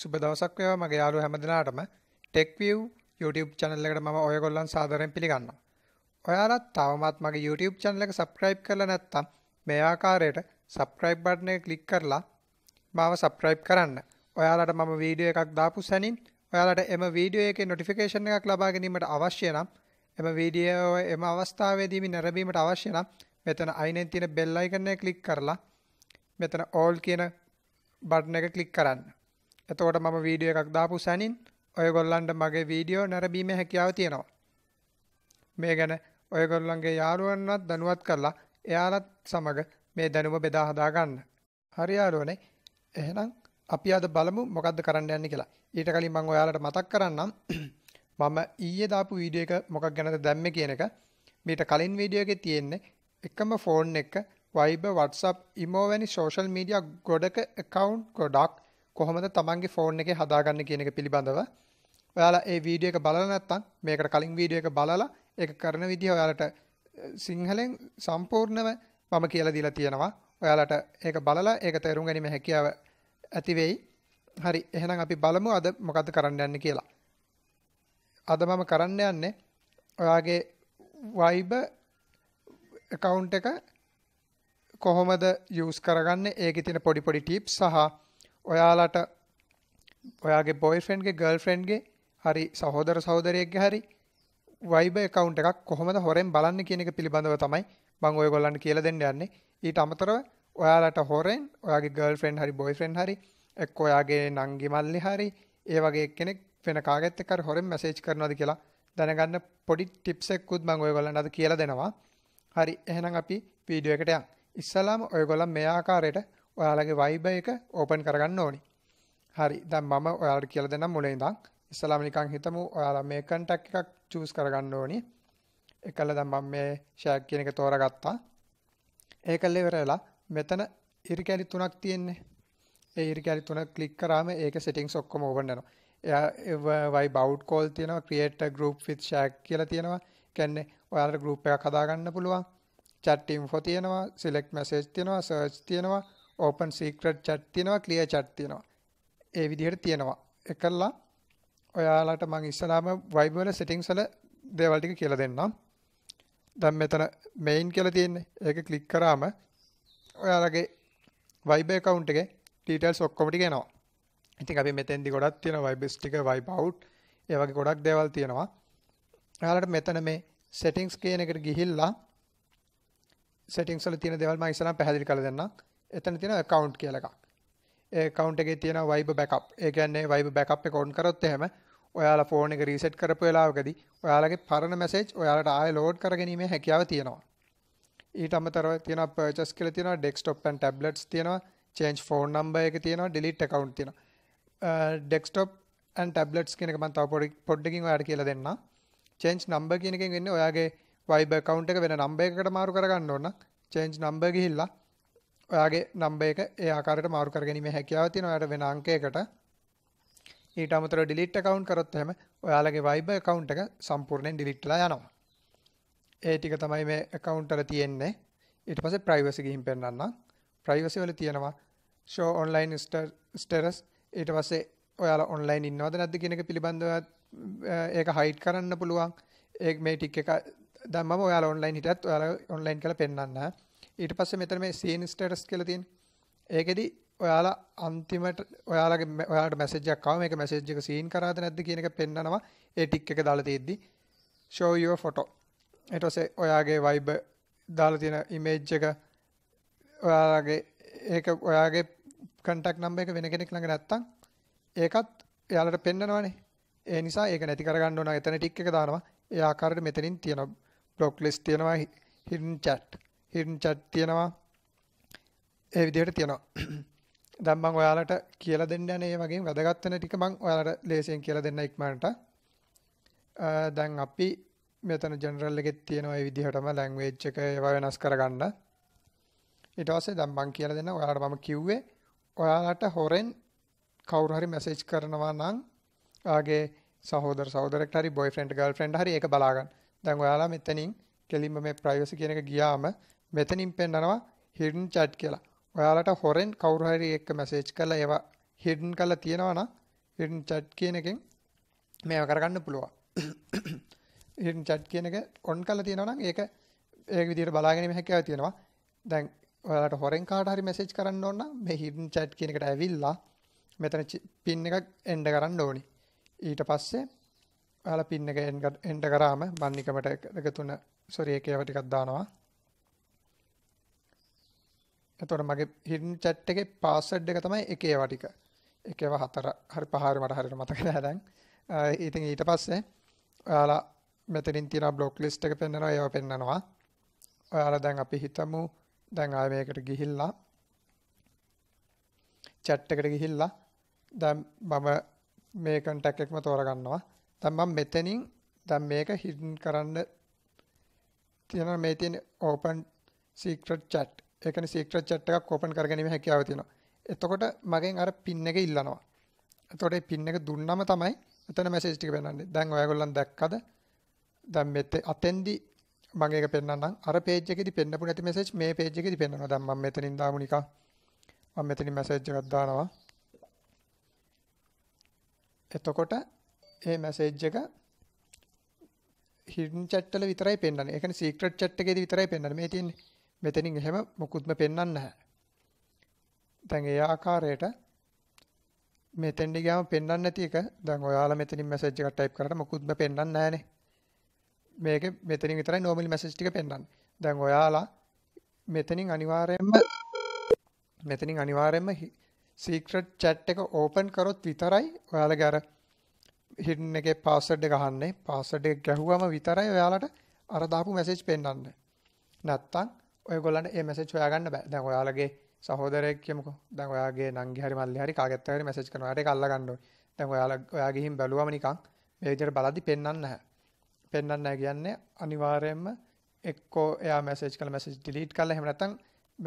සුබ දවසක් වේවා මගේ යාළුවෝ හැමදෙනාටම TechView YouTube channel එකට මම ඔයගොල්ලන් සාදරයෙන් පිළිගන්නවා. ඔයාලත් තවමත් මගේ YouTube channel එක subscribe කරලා නැත්නම් මේ ආකාරයට subscribe button එක click කරලා මාව subscribe කරන්න. ඔයාලට මම වීඩියෝ එකක් දාපු සැනින් ඔයාලට එම වීඩියෝ එකේ notification එකක් ලබා ගැනීමට අවශ්‍ය නම් එම වීඩියෝ එම අවස්ථාවේදීම නැරඹීමට අවශ්‍ය නම් මෙතන අයිනෙන් තියෙන bell icon එක click කරලා මෙතන all කියන button එක click කරන්න. එතකොට මම වීඩියෝ එකක් දාපු සැනින් ඔයගොල්ලන්ට මගේ වීඩියෝ නැරඹීමේ හැකියාව තියෙනවා. මේ ගැන ඔයගොල්ලන්ගේ යාළුවන්වත් දැනුවත් කරලා එයාලත් සමග මේ දැනුම බෙදා හදා ගන්න. හරි යාළුවනේ. එහෙනම් අපි අද බලමු මොකද්ද කරන්න යන්නේ කියලා. ඊට කලින් මම ඔයාලට මතක් කරන්නම් මම ඊයේ දාපු වීඩියෝ එක මොකක් ගැනද දැම්මේ කියන එක. මීට කලින් වීඩියෝ එකේ තියෙන්නේ එකම ෆෝන් එක Viber WhatsApp Imo වැනි social media ගොඩක account ගොඩක් කොහොමද තමන්ගේ ෆෝන් එකේ හදාගන්න කියන එක පිළිබඳව ඔයාලා ඒ වීඩියෝ එක බලලා නැත්නම් මේකට කලින් වීඩියෝ එක බලලා ඒක කරන විදිහ ඔයාලට සිංහලෙන් සම්පූර්ණව මම කියලා දීලා තියෙනවා ඔයාලට ඒක බලලා ඒක තේරුම් ගැනීම හැකියාව ඇති වෙයි හරි එහෙනම් අපි බලමු අද මොකද්ද කරන්න යන්නේ කියලා අද මම කරන්න යන්නේ ඔයාගේ Viber account එක කොහොමද යූස් කරගන්නේ ඒකේ තියෙන පොඩි පොඩි ටිප්ස් සහ ඔයාලට ඔයාගේ බොයිෆෙන්න්ගේ ගල්ෆෙන්න්ගේ හරි සහෝදර සහෝදරයෙක්ගේ හරි වයිබ කවුන්ට එකක් කොහොමද හොරෙන් බලන්න කියන එක පිළිබඳව තමයි බං ඔය ගොල්ලන්න කියල දෙන්න යන්නේ ඊට අමතරව ඔයාලට හොරෙන් ඔයාගේ ගල් ෆෙන්න් හරි බොයිෆෙන් හරි එක් ඔයාගේ නංගි මල්ලි හරි ඒ වගේ කෙනෙක් වෙන කාගත්තකර හොරෙන් මැසේච් කරනවද කියලා දැනගන්න පොඩි ටිප්සෙක්කුත් මං ඔය ගොල්ලන්න අද කියල දෙනවා හරි එහෙනම් අපි පීඩියෝ එකටයක් ඉස්සලාම ඔයගොල්ලන් මේ ආකාරයට ඔයාලගේ Viber එක ඕපන් කරගන්න ඕනි. හරි. දැන් මම ඔයාලට කියලා දෙන්නම් මුලින් ඉඳන්. ඉස්සලාම නිකන් හිතමු ඔයාලා මේ contact එකක් choose කරගන්න ඕනි. එකල දැන් මම මේ share කියන එක තෝරගත්තා. ඒකල්ල ඉවර වෙලා මෙතන ඉරි කැලි තුනක් තියෙන්නේ. ඒ ඉරි කැලි තුන ක්ලික් කරාම ඒක settings ඔක්කොම ඕපන් වෙනවා. වයි බෞ් කෝල් තියෙනවා ක්‍රියට ගරුප් ෆිත් ශක් කියලා තියෙනවා කැන්නේ ඔයාට ගරුප් එකක් හදාගන්න පුළුවන් චට්ටම් ෆො තියෙනවා සිලෙක් මැසේජ් තියෙනවා සර්ච් තියෙනවා ඕපන් සීක්‍රට් chat තියෙනවා ක්ලියර් chat තියෙනවා. ඒ විදිහට තියෙනවා. එකල්ලා ඔයාලට මම ඉස්සලාම Viber වල settings වල දේවල් ටික කියලා දෙන්නම්. දැන් මෙතන main කියලා තියෙන්නේ. ඒක ක්ලික් කරාම ඔයාලගේ Viber account එකේ details ඔක්කොම ටික එනවා. ඉතින් අපි මෙතෙන්දි ගොඩක් තියෙනවා Viber ටික Viber out ඒ වගේ ගොඩක් දේවල් තියෙනවා. ඔයාලට මෙතන මේ settings කියන එකට ගිහිල්ලා settings වල තියෙන දේවල් මම ඉස්සරහම පැහැදිලි කරලා දෙන්නම්. එතන තියෙන account කියලා එකක්. ඒ account එකේ තියෙන Viber backup. ඒ කියන්නේ Viber backup එක on කරොත් එහෙම ඔයාලා ෆෝන් එක reset කරපු වෙලාවකදී ඔයාලගේ පරණ message ඔයාලට ආයෙ load කරගැනීමේ හැකියාව තියෙනවා. ඊට අමතරව තියෙනවා purchase කියලා තියෙනවා desktop and tablets තියෙනවා change phone number එක තියෙනවා delete account තියෙනවා desktop and tablets කියන එක මම තව පොඩ්ඩකින් ඔයාලට කියලා දෙන්නම් change number කියන එකෙන් වෙන්නේ ඔයාගේ Viber account එක වෙන number එකකට මාරු කරගන්න ඕන change number ගිහිල්ලා ඔයාගේ නම්බර් එක ඒ ආකාරයට මාරු කරගැනීමේ හැකියාව තියෙනවා. ඔයාලට වෙන අංකයකට ඊට අමතරව delete account කරොත් එහෙම ඔයාලගේ Viber account එක සම්පූර්ණයෙන් delete වෙලා යනවා. ඒ ටික තමයි මේ account වල තියෙන්නේ. ඊට පස්සේ privacy ගිහින් පෙන්නන්නම්. privacy වල තියෙනවා show online status ඊට පස්සේ ඔයාලා online ඉන්නවද නැද්ද කියන එක පිළිබඳව ඒක hide කරන්න පුළුවන්. ඒ මේ ටික එක දැන් මම ඔයාලා online හිටියත් ඔයාලා online කියලා පෙන්නන්න. ඊට පස්සේ මෙතන මේ සීන් ස්ටේටස් කියලා තියෙන්නේ ඒකෙදි ඔයාලා අන්තිමට ඔයාලගේ ඔයාලට මැසේජ් එකක් ආව මේක මැසේජ් එක සීන් කරාද නැද්ද කියන එක පෙන්නනවා ඒ ටික් එක දාලා තියෙද්දි show your photo ඊට පස්සේ ඔයාගේ vibe දාලා තියෙන image එක ඔයාලගේ ඒක ඔයාගේ කන්ටැක්ට් නම්බර් එක වෙන කෙනෙක් ළඟ නැත්තම් ඒකත් එයාලට පෙන්නනවානේ ඒ නිසා ඒක නැති කරගන්න ඕන එතන ටික් එක දානවා ඒ ආකාරයට මෙතනින් තියෙන බ්ලොක් ලිස්ට් තියෙනවා hidden chat hidden chat තියෙනවා. ඒ විදිහට තියෙනවා. දැන් මම ඔයාලට කියලා දෙන්න යන්නේ මේ වගේ වැදගත් වෙන ටික මම ඔයාලට ලේසියෙන් කියලා දෙන්න ඉක්මනට. දැන් අපි මෙතන ජෙනරල් එකෙත් තියෙනවා මේ විදිහටම ලැන්ග්වේජ් එක ඒවා වෙනස් කරගන්න. ඊට පස්සේ දැන් මම කියලා දෙන්න ඔයාලට මම කිව්වේ ඔයාලට හොරෙන් කවුරු හරි මැසේජ් කරනවා නම් ආගේ සහෝදර සහෝදරෙක්ට හරි බොයිෆ්‍රෙන්ඩ් ගර්ල්ෆ්‍රෙන්ඩ් හරි ඒක බලාගන්න. දැන් ඔයාලා මෙතනින් කෙලින්ම මේ ප්‍රයිවසි කියන එක ගියාම මෙතනින් පෙන්නනවා හිඩන් චැට් කියලා ඔයාලට හොරෙන් කවුරු හරි එක්ක මැසේජ් කරලා ඒවා හිඩන් කරලා තියෙනවා නම් හිඩන් චැට් කියන එකෙන් මේව කරගන්න පුළුවන් හිඩන් චැට් කියන එක ඔන් කරලා තියෙනවා නම් ඒක ඒක විදිහට බලාගැනීමේ හැකියාව තියෙනවා දැන් ඔයාලට හොරෙන් කාට හරි මැසේජ් කරන්න ඕන නම් මේ හිඩන් චැට් කියන එකට ඇවිල්ලා මෙතන පින් එකක් එන්ඩ කරන්න ඕනි ඊට පස්සේ ඔයාලා පින් එක එන්ඩ කරාම බන්නිකමට එක තුන සොරි එකේව ටිකක් දානවා එතකොට මගේ hidden chat එකේ password එක තමයි එක ඒවා ටික. එක ඒවා හතර. හරි පහ හරි මට හරියට මතක නැහැ දැන්. ඉතින් ඊට පස්සේ ඔයාලා මෙතනින් තියෙන බ්ලොක් ලිස්ට් එක පෙන්වනවා ඒවා පෙන්වනවා. ඔයාලා දැන් අපි හිතමු දැන් ආයෙ මේකට ගිහිල්ලා chat එකට ගිහිල්ලා දැන් මම මේ contact එකම තෝරගන්නවා. දැන් මම මෙතනින් දැන් මේක hidden කරන්න තියෙන මේ තියෙන open secret chat ඒ කියන්නේ සීක්‍රට් chat එකක් ඕපන් කරගැනීමේ හැකියාව තියෙනවා. එතකොට මගෙන් අර PIN එක ඉල්ලනවා. එතකොට PIN එක දුන්නම තමයි එතන මැසේජ් ටික පෙන්වන්නේ. දැන් ඔයගොල්ලන් දැක්කද? දැන් මෙතේ අතෙන්දි මම ඒක පෙන්වන්නම්. අර page එකේදී පෙන්නපු නැති මැසේජ් මේ page එකේදී පෙන්වනවා. දැන් මම මෙතනින් දාමු නිකන්. මම මෙතනින් මැසේජ් එකක් දානවා. එතකොට ඒ මැසේජ් එක හිඩන් chat වල විතරයි පෙන්වන්නේ. ඒ කියන්නේ secret chat එකේදී විතරයි පෙන්වන්නේ. මේ තියෙන්නේ මෙතනින් එහෙම මුකුත්ම පෙන්වන්නේ නැහැ. දැන් ඒ ආකාරයට මෙතෙන්ට ගියාම පෙන්වන්නේ නැති එක දැන් ඔයාලා මෙතනින් මැසේජ් එකක් ටයිප් කරාට මුකුත්ම පෙන්වන්නේ නැහනේ. මේකේ මෙතනින් විතරයි normal message ටික පෙන්වන්නේ. දැන් ඔයාලා මෙතනින් අනිවාර්යයෙන්ම මෙතනින් අනිවාර්යයෙන්ම secret chat එක open කරොත් විතරයි ඔයාලගේ අර hidden එකේ password එක අහන්නේ. password එක ගැහුවම විතරයි ඔයාලට අර දාපු message පෙන්වන්නේ. නැත්තම් ඔයගොල්ලන්ට මේ මැසේජ් හොයාගන්න බෑ. දැන් ඔයාලගේ සහෝදරයෙක් කියමුකෝ. දැන් ඔයාගේ නංගි හරි මල්ලි හරි කාගෙත් හරි මැසේජ් කරනවා. ඒකට අල්ලගන්න ඕනේ. දැන් ඔයාලා ඔයා ගිහින් බැලුවම නිකන් මේ විදිහට බලද්දි පෙන්වන්නේ නැහැ. පෙන්වන්නේ නැහැ කියන්නේ අනිවාර්යයෙන්ම එක්කෝ එයා මැසේජ් කළ මැසේජ් ඩිලීට් කරලා එහෙම නැත්නම්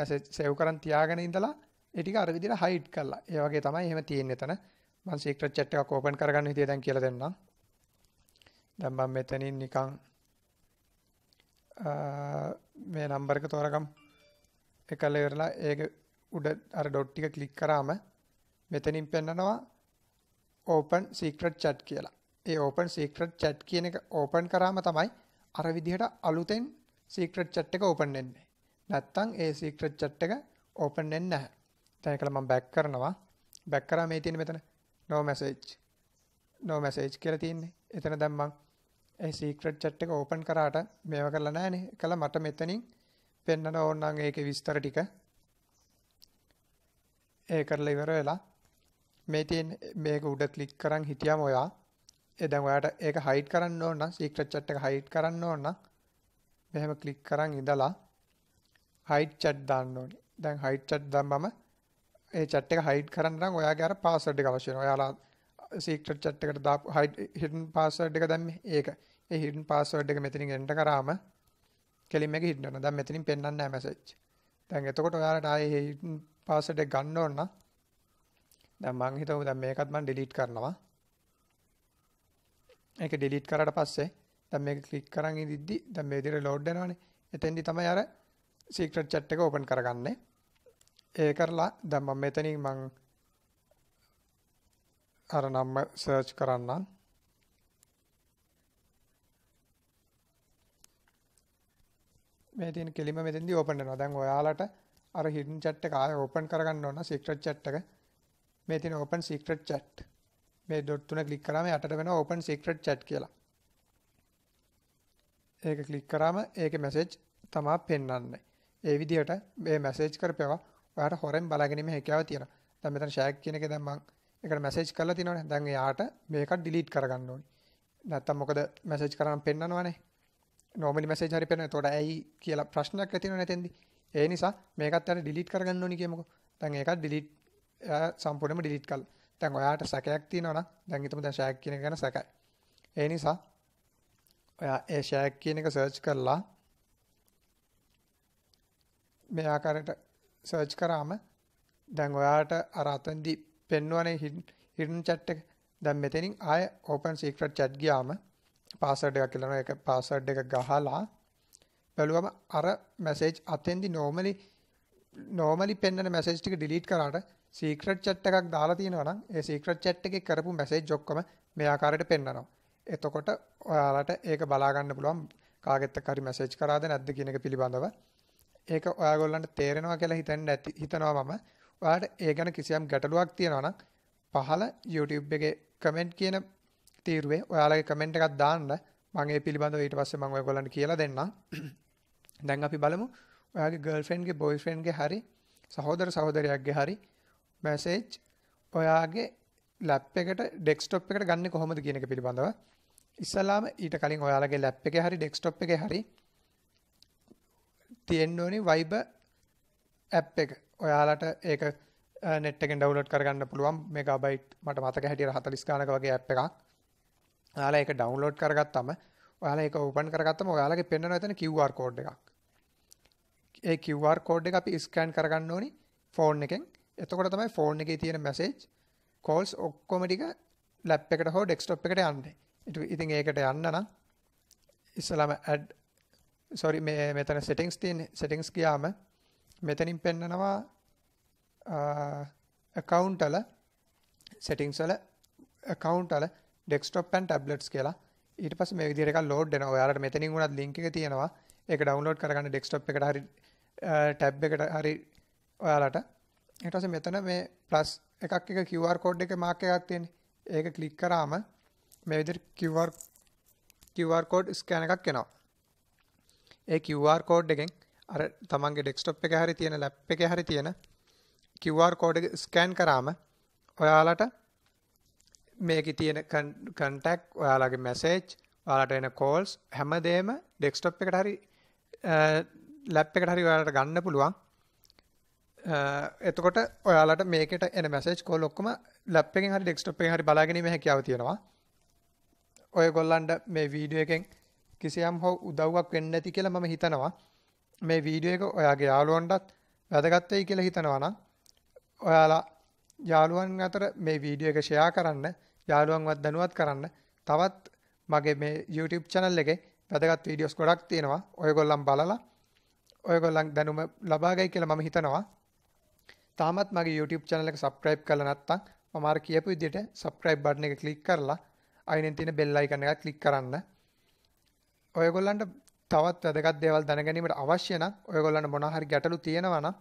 මැසේජ් සේව් කරන් තියාගෙන ඉඳලා ඒ ටික අර විදිහට හයිඩ් කරලා. ඒ වගේ තමයි එහෙම තියෙන්නේ එතන. මම සීක්‍රට් chat එකක් ඕපන් කරගන්න විදිය දැන් කියලා දෙන්නම්. දැන් මම මෙතනින් නිකන් මේ නම්බර් එක තෝරගම් එක කළ ඉවරලා ඒක උඩ අර ඩොට් ටික ක්ලික් කරාම මෙතනින් පෙන්නනවා open secret chat කියලා. ඒ open secret chat කියන එක open කරාම තමයි අර විදිහට අලුතෙන් secret chat එක open වෙන්නේ. නැත්තම් ඒ secret chat එක open වෙන්නේ නැහැ. දැන් ඒකල මම back කරනවා. back කරා මේ තියෙන මෙතන no message no message කියලා තියෙන්නේ. එතන දැන් මම ඒ සීක්‍රට් chat එක ඕපන් කරාට මේව කරලා නැහනේ. කළා මට මෙතනින් පෙන්නන ඕන නම් ඒකේ විස්තර ටික. ඒ කරලා ඉවර වෙලා මේ තියෙන මේක උඩ ක්ලික් කරන් හිටියම ඔයා ඒ දැන් ඔයාට ඒක හයිඩ් කරන්න ඕන නම් සීක්‍රට් chat එක හයිඩ් කරන්න ඕන නම් මෙහෙම ක්ලික් කරන් ඉඳලා හයිඩ් chat දාන්න ඕනේ. දැන් හයිඩ් chat දැම්මම ඒ chat එක හයිඩ් කරන්න නම් ඔයාගේ අර පාස්වර්ඩ් එක අවශ්‍ය වෙනවා. ඔයාලා සීක්‍රට් chat එකට දාපු hidden password එක දැම්මේ. ඒක. ඒ hidden password එක මෙතනින් enter කරාම කෙලින්ම ඒක hidden වෙනවා. දැන් මෙතනින් පෙන්වන්නේ නැහැ message. දැන් එතකොට ඔයාලට ආයේ hidden password එක ගන්න ඕන නම් දැන් මං හිතමු දැන් මේකත් මං delete කරනවා. ඒක delete කරාට පස්සේ දැන් මේක click කරන් ඉදිද්දි දැන් මේ විදිහට load වෙනවානේ. එතෙන්දි තමයි අර secret chat එක open කරගන්නේ. ඒ කරලා දැන් මම මෙතනින් මං අර නම්ම සර්ච් කරන්නම්. මේ තියෙන කෙලිම මෙතෙන්දී ඕපන් වෙනවා. දැන් ඔයාලට අර hidden chat එක ආයෙ ඕපන් කරගන්න ඕන secret chat එක. මේ තියෙන open secret chat. මේ dot තුන ක්ලික් කරාම යටට වෙනවා open secret chat කියලා. ඒක ක්ලික් කරාම ඒකේ message තමා පෙන්වන්නේ. ඒ විදිහට මේ message කරපේවා ඔයාට හොරෙන් බලාගැනීමේ හැකියාව තියෙනවා. දැන් මෙතන share කියන එක දැන් මම ඒකට මැසේජ් කරලා තිනවනේ. දැන් එයාට මේක ඩිලීට් කරගන්න ඕනේ. නැත්තම් මොකද මැසේජ් කරාම පෙන්නනවනේ. normally message හරි පෙන්නන. එතකොට ඇයි කියලා ප්‍රශ්නයක් ඇති වෙනව නැතෙන්දි. ඒ නිසා මේකත් අර ඩිලීට් කරගන්න ඕනේ කියමුකෝ. දැන් ඒකත් ඩිලීට් සම්පූර්ණයෙන්ම ඩිලීට් කළා. දැන් ඔයාට සැකයක් තියෙනවා නම් දැන් හිතමු දැන් ෂෑක් කියන එක ගැන සැකයි. ඒ නිසා ඔයා ඒ ෂෑක් කියන එක සර්ච් කරලා මේ ආකාරයට සර්ච් කරාම දැන් ඔයාට අර අතෙන්දී පෙන්වනේ hidden chat එක. දැන් මෙතනින් ආය open secret chat ගියාම password එකක් කියලා ඒක password එක ගහලා බැලුවම අර message අතෙන්දි normally normally පෙන්වන message ටික delete කරාට secret chat එකක් දාලා තියෙනවා නම් ඒ secret chat එකේ කරපු message ඔක්කොම මේ ආකාරයට පෙන්වනවා. එතකොට ඔයාලට ඒක බලා ගන්න පුළුවන් කාගෙත් එක්ක හරි මැසේජ් කරාද නැද්ද කියන එක පිළිබඳව. ඒක ඔයාගොල්ලන්ට තේරෙනවා කියලා හිතන්න ඇති හිතනවා මම. ඔයාලට ඒ ගැන කිසියම් ගැටලුවක් තියෙනවා නම් පහල YouTube එකේ කමෙන්ට් කියන තීරුවේ ඔයාලගේ කමෙන්ට් එකක් දාන්න මම ඒ පිළිබඳව ඊට පස්සේ මම ඔයගොල්ලන්ට කියලා දෙන්නම්. දැන් අපි බලමු ඔයාගේ ගර්ල්ෆ්‍රෙන්ඩ්ගේ බොයිෆ්‍රෙන්ඩ්ගේ හරි සහෝදර සහෝදරයෙක්ගේ හරි මැසේජ් ඔයාගේ ලැප් එකට ඩෙස්ක්ටොප් එකට ගන්න කොහොමද කියන එක පිළිබඳව ඉස්සලාම ඊට කලින් ඔයාලගේ ලැප් එකේ හරි ඩෙස්ක්ටොප් එකේ හරි තියෙන්න ඕනේ Viber app එක. ඔයාලට ඒක නෙට්ෙන් ඩවලඩ් කරගන්න පුළුවන් මේ බයිට් මට මතක හැටිය හතලිස්කානක වගේ ඇ් එකක් යාලා එක ඩවන්ලෝඩ් කරගත්තම ඔයාල එක උපන් කරගත්තම ඔයාලගේ පෙන්න්න ඇතන කිව්වර් කෝඩ් එකක් ඒ කිවර් කෝඩ් එක අපි ස්කෑන් කරගන්න ඕනි ෆෝන් එකෙන් එතකොට තමයි ෆෝන් එක තියෙන මැසේජ් කෝල්ස් ඔක්කොමටික ලැප් එකට හෝ ඩෙක්ස්ටොප් එකට යන්න ඉතින් ඒකට යන්න නම් ඉස්සලම ඇඩ් සොරි මේ මෙතන සෙටිංස් තියන් සෙටිංස් කියාම මෙතනින් පෙන්නනවා account වල settings වල account වල desktop and tablets කියලා ඊට පස්සේ මේ විදිහට එකක් load වෙනවා. ඔයාලට මෙතනින් උනත් link එක තියෙනවා. ඒක download කරගන්න desktop එකට හරි tab එකට හරි ඔයාලට. ඊට පස්සේ මෙතන මේ plus එකක් එක QR code එකේ mark එකක් තියෙන්නේ. ඒක click කරාම මේ විදිහට QR QR code scan එකක් එනවා. ඒ QR code එකෙන් අර තමන්ගේ ඩෙස්ක්ටොප් එකේ හරි තියෙන ලැප් එකේ හරි තියෙන QR කෝඩ් එක ස්කෑන් කරාම ඔයාලට මේකේ තියෙන කන්ටැක්ට් ඔයාලගේ මැසේජ් ඔයාලට එන කෝල්ස් හැමදේම ඩෙස්ක්ටොප් එකට හරි ලැප් එකට හරි ඔයාලට ගන්න පුළුවන් එතකොට ඔයාලට මේකට එන මැසේජ් කෝල් ඔක්කොම ලැප් එකෙන් හරි ඩෙස්ක්ටොප් එකෙන් හරි බලා ගැනීම හැකියාව තියෙනවා ඔයගොල්ලන්ට මේ වීඩියෝ එකෙන් කිසියම් හෝ උදව්වක් වෙන්න ඇති කියලා මම හිතනවා මේ වීඩියෝ එක ඔයාගේ යාළුවන්ටත් වැදගත් වෙයි කියලා හිතනවා නම් ඔයාලා යාළුවන් අතර මේ වීඩියෝ එක ෂෙයා කරන්න යාළුවන්වත් දැනුවත් කරන්න තවත් මගේ මේ YouTube channel එකේ වැදගත් වීඩියෝස් ගොඩක් තියෙනවා ඔයගොල්ලන් බලලා ඔයගොල්ලන් දැනුම ලබා ගයි කියලා මම හිතනවා තාමත් මගේ YouTube channel එක subscribe කරලා නැත්නම් මම අර කියපු විදිහට subscribe button එක click කරලා අයිනෙන් තියෙන bell icon එක click කරන්න ඔයගොල්ලන්ට තවත් වැදගත් දේවල් දැනගැනීමට අවශ්‍ය නම් ඔයගොල්ලන්ට මොනවා හරි ගැටලු තියෙනවා නම්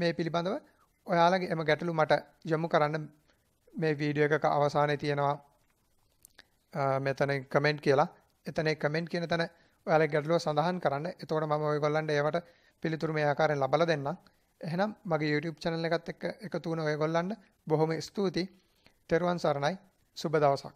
මේ පිළිබඳව ඔයාලගේ එම ගැටලු මට යොමු කරන්න මේ වීඩියෝ එකක අවසානයේ තියෙනවා මෙතන කමෙන්ට් කියලා. එතන කමෙන්ට් කියන තැන ඔයාලගේ ගැටලුව සඳහන් කරන්න. එතකොට මම ඔයගොල්ලන්ට ඒවට පිළිතුරු මේ ආකාරයෙන් ලබලා දෙන්නම්. එහෙනම් මගේ YouTube channel එකත් එක්ක එකතු වුණ ඔයගොල්ලන්ට බොහොම ස්තුතියි. තෙරුවන් සරණයි. සුබ දවසක්.